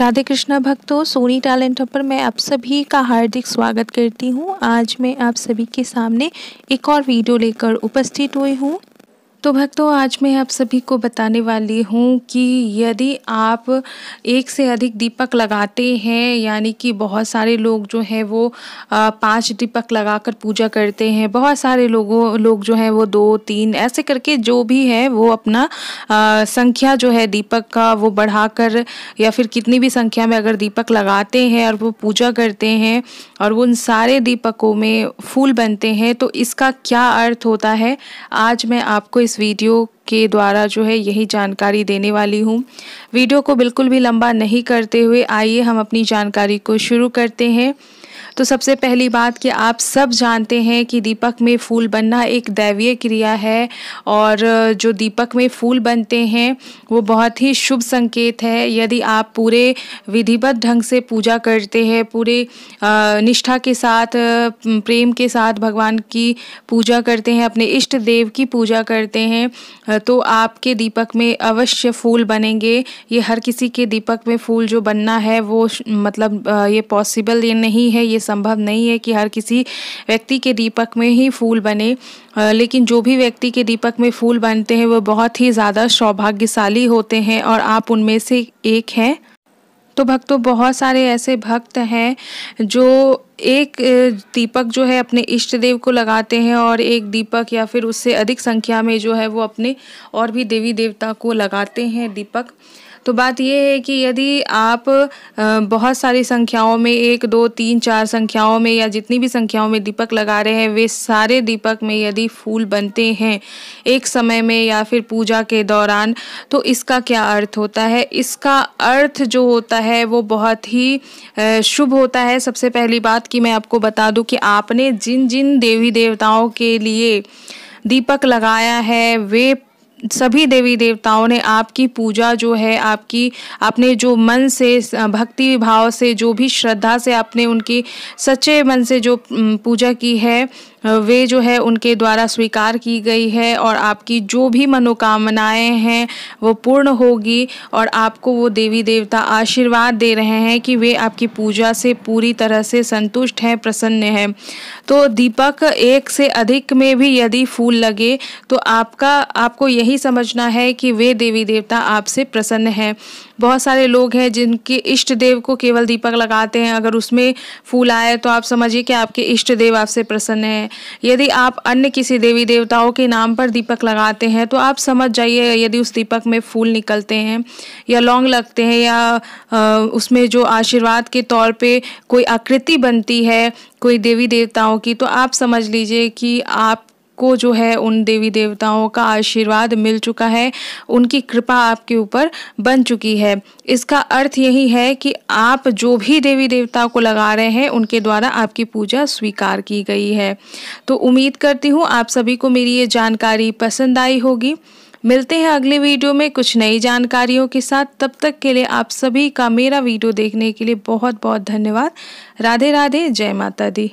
राधे कृष्णा भक्तों सोनी टैलेंट पर मैं आप सभी का हार्दिक स्वागत करती हूँ आज मैं आप सभी के सामने एक और वीडियो लेकर उपस्थित हुई हूँ तो भक्तों आज मैं आप सभी को बताने वाली हूँ कि यदि आप एक से अधिक दीपक लगाते हैं यानी कि बहुत सारे लोग जो हैं वो पांच दीपक लगाकर पूजा करते हैं बहुत सारे लोगों लोग जो हैं वो दो तीन ऐसे करके जो भी है वो अपना आ, संख्या जो है दीपक का वो बढ़ाकर या फिर कितनी भी संख्या में अगर दीपक लगाते हैं और वो पूजा करते हैं और वो उन सारे दीपकों में फूल बनते हैं तो इसका क्या अर्थ होता है आज मैं आपको इस वीडियो के द्वारा जो है यही जानकारी देने वाली हूँ वीडियो को बिल्कुल भी लंबा नहीं करते हुए आइए हम अपनी जानकारी को शुरू करते हैं तो सबसे पहली बात कि आप सब जानते हैं कि दीपक में फूल बनना एक दैवीय क्रिया है और जो दीपक में फूल बनते हैं वो बहुत ही शुभ संकेत है यदि आप पूरे विधिवत ढंग से पूजा करते हैं पूरे निष्ठा के साथ प्रेम के साथ भगवान की पूजा करते हैं अपने इष्ट देव की पूजा करते हैं तो आपके दीपक में अवश्य फूल बनेंगे ये हर किसी के दीपक में फूल जो बनना है वो मतलब ये पॉसिबल ये नहीं है ये संभव नहीं है कि हर किसी व्यक्ति के दीपक में ही फूल बने लेकिन जो भी व्यक्ति के दीपक में फूल बनते हैं वो बहुत ही ज़्यादा सौभाग्यशाली होते हैं और आप उनमें से एक हैं तो भक्तों बहुत सारे ऐसे भक्त हैं जो एक दीपक जो है अपने इष्ट देव को लगाते हैं और एक दीपक या फिर उससे अधिक संख्या में जो है वो अपने और भी देवी देवता को लगाते हैं दीपक तो बात यह है कि यदि आप बहुत सारी संख्याओं में एक दो तीन चार संख्याओं में या जितनी भी संख्याओं में दीपक लगा रहे हैं वे सारे दीपक में यदि फूल बनते हैं एक समय में या फिर पूजा के दौरान तो इसका क्या अर्थ होता है इसका अर्थ जो होता है वो बहुत ही शुभ होता है सबसे पहली बात कि मैं आपको बता दूँ कि आपने जिन जिन देवी देवताओं के लिए दीपक लगाया है वे सभी देवी देवताओं ने आपकी पूजा जो है आपकी आपने जो मन से भक्ति भाव से जो भी श्रद्धा से आपने उनकी सच्चे मन से जो पूजा की है वे जो है उनके द्वारा स्वीकार की गई है और आपकी जो भी मनोकामनाएं हैं वो पूर्ण होगी और आपको वो देवी देवता आशीर्वाद दे रहे हैं कि वे आपकी पूजा से पूरी तरह से संतुष्ट हैं प्रसन्न हैं तो दीपक एक से अधिक में भी यदि फूल लगे तो आपका आपको यही समझना है कि वे देवी देवता आपसे प्रसन्न हैं बहुत सारे लोग हैं जिनके इष्ट देव को केवल दीपक लगाते हैं अगर उसमें फूल आए तो आप समझिए कि आपके इष्ट देव आपसे प्रसन्न हैं यदि आप अन्य किसी देवी देवताओं के नाम पर दीपक लगाते हैं तो आप समझ जाइए यदि उस दीपक में फूल निकलते हैं या लौंग लगते हैं या उसमें जो आशीर्वाद के तौर पे कोई आकृति बनती है कोई देवी देवताओं की तो आप समझ लीजिए कि आप को जो है उन देवी देवताओं का आशीर्वाद मिल चुका है उनकी कृपा आपके ऊपर बन चुकी है इसका अर्थ यही है कि आप जो भी देवी देवता को लगा रहे हैं उनके द्वारा आपकी पूजा स्वीकार की गई है तो उम्मीद करती हूँ आप सभी को मेरी ये जानकारी पसंद आई होगी मिलते हैं अगले वीडियो में कुछ नई जानकारियों के साथ तब तक के लिए आप सभी का मेरा वीडियो देखने के लिए बहुत बहुत धन्यवाद राधे राधे जय माता दी